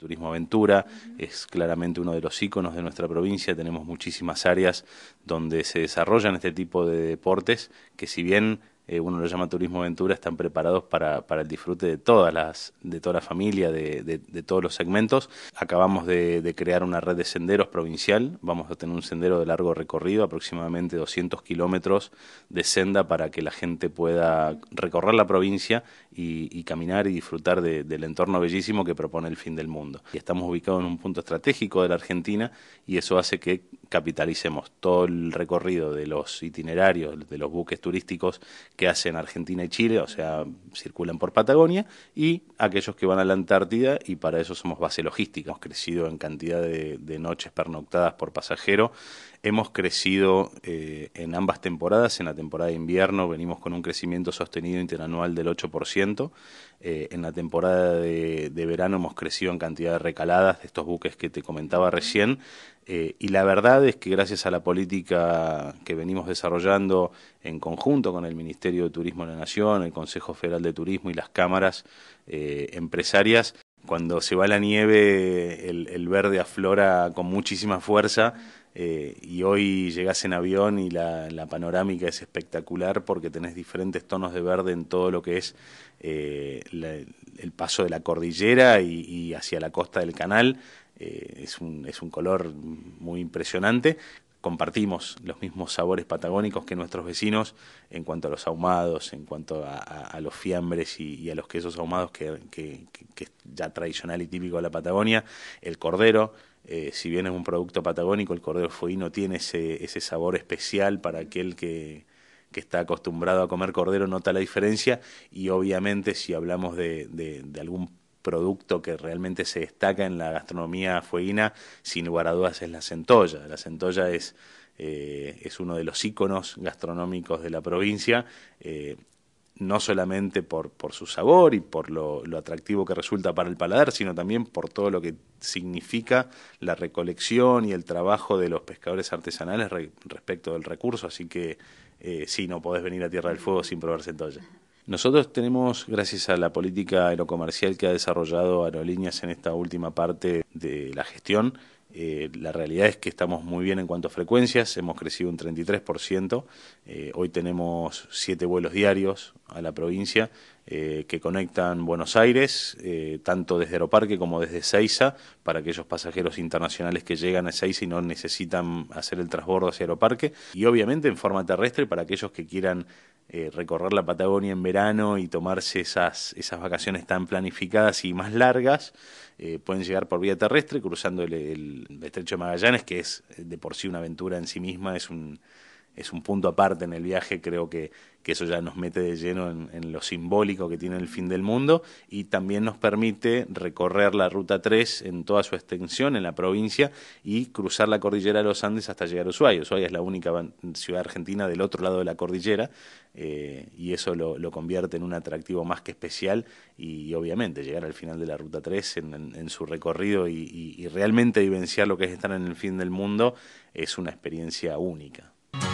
Turismo Aventura, es claramente uno de los íconos de nuestra provincia, tenemos muchísimas áreas donde se desarrollan este tipo de deportes que si bien eh, uno lo llama turismo aventura, están preparados para, el disfrute de todas las, de toda la familia, de, de, todos los segmentos. Acabamos de, crear una red de senderos provincial, vamos a tener un sendero de largo recorrido, aproximadamente 200 kilómetros de senda para que la gente pueda recorrer la provincia y, y caminar y disfrutar del entorno bellísimo que propone el fin del mundo. Y estamos ubicados en un punto estratégico de la Argentina y eso hace que capitalicemos todo el recorrido de los itinerarios, de los buques turísticos que hacen Argentina y Chile, o sea, circulan por Patagonia, y aquellos que van a la Antártida, y para eso somos base logística. Hemos crecido en cantidad de, noches pernoctadas por pasajero, hemos crecido eh, en ambas temporadas, en la temporada de invierno venimos con un crecimiento sostenido interanual del 8%, eh, en la temporada de, de verano hemos crecido en cantidad de recaladas de estos buques que te comentaba recién, eh, y la verdad es que gracias a la política que venimos desarrollando en conjunto con el Ministerio de Turismo de la Nación, el Consejo Federal de Turismo y las cámaras eh, empresarias, cuando se va la nieve el, verde aflora con muchísima fuerza eh, y hoy llegas en avión y la, panorámica es espectacular porque tenés diferentes tonos de verde en todo lo que es el paso de la cordillera y hacia la costa del canal. Eh, es, un, es un color muy impresionante. Compartimos los mismos sabores patagónicos que nuestros vecinos en cuanto a los ahumados, en cuanto a, los fiambres y, a los quesos ahumados que, es ya tradicional y típico de la Patagonia. El cordero, eh, si bien es un producto patagónico, el cordero no tiene ese, ese sabor especial para aquel que, está acostumbrado a comer cordero nota la diferencia y obviamente si hablamos de, de, de algún producto que realmente se destaca en la gastronomía fueguina, sin lugar a dudas, es la centolla. La centolla es, eh, es uno de los íconos gastronómicos de la provincia, eh, no solamente por, por, su sabor y por lo, atractivo que resulta para el paladar, sino también por todo lo que significa la recolección y el trabajo de los pescadores artesanales respecto del recurso. Así que eh, sí, no podés venir a Tierra del Fuego sin probar centolla. Nosotros tenemos, gracias a la política aerocomercial que ha desarrollado Aerolíneas en esta última parte de la gestión, eh, la realidad es que estamos muy bien en cuanto a frecuencias, hemos crecido un 33%, eh, hoy tenemos siete vuelos diarios a la provincia eh, que conectan Buenos Aires, eh, tanto desde Aeroparque como desde Ceiza, para aquellos pasajeros internacionales que llegan a Seiza y no necesitan hacer el transbordo hacia Aeroparque, y obviamente en forma terrestre para aquellos que quieran recorrer la Patagonia en verano y tomarse esas, esas vacaciones tan planificadas y más largas, pueden llegar por vía terrestre cruzando el el estrecho de Magallanes, que es eh, de por sí una aventura en sí misma, es un es un punto aparte en el viaje, creo que, eso ya nos mete de lleno en, lo simbólico que tiene el fin del mundo y también nos permite recorrer la Ruta 3 en toda su extensión en la provincia y cruzar la cordillera de los Andes hasta llegar a Ushuaia. Ushuaia es la única ciudad argentina del otro lado de la cordillera eh, y eso lo, convierte en un atractivo más que especial y, obviamente llegar al final de la Ruta 3 en, su recorrido y realmente vivenciar lo que es estar en el fin del mundo es una experiencia única.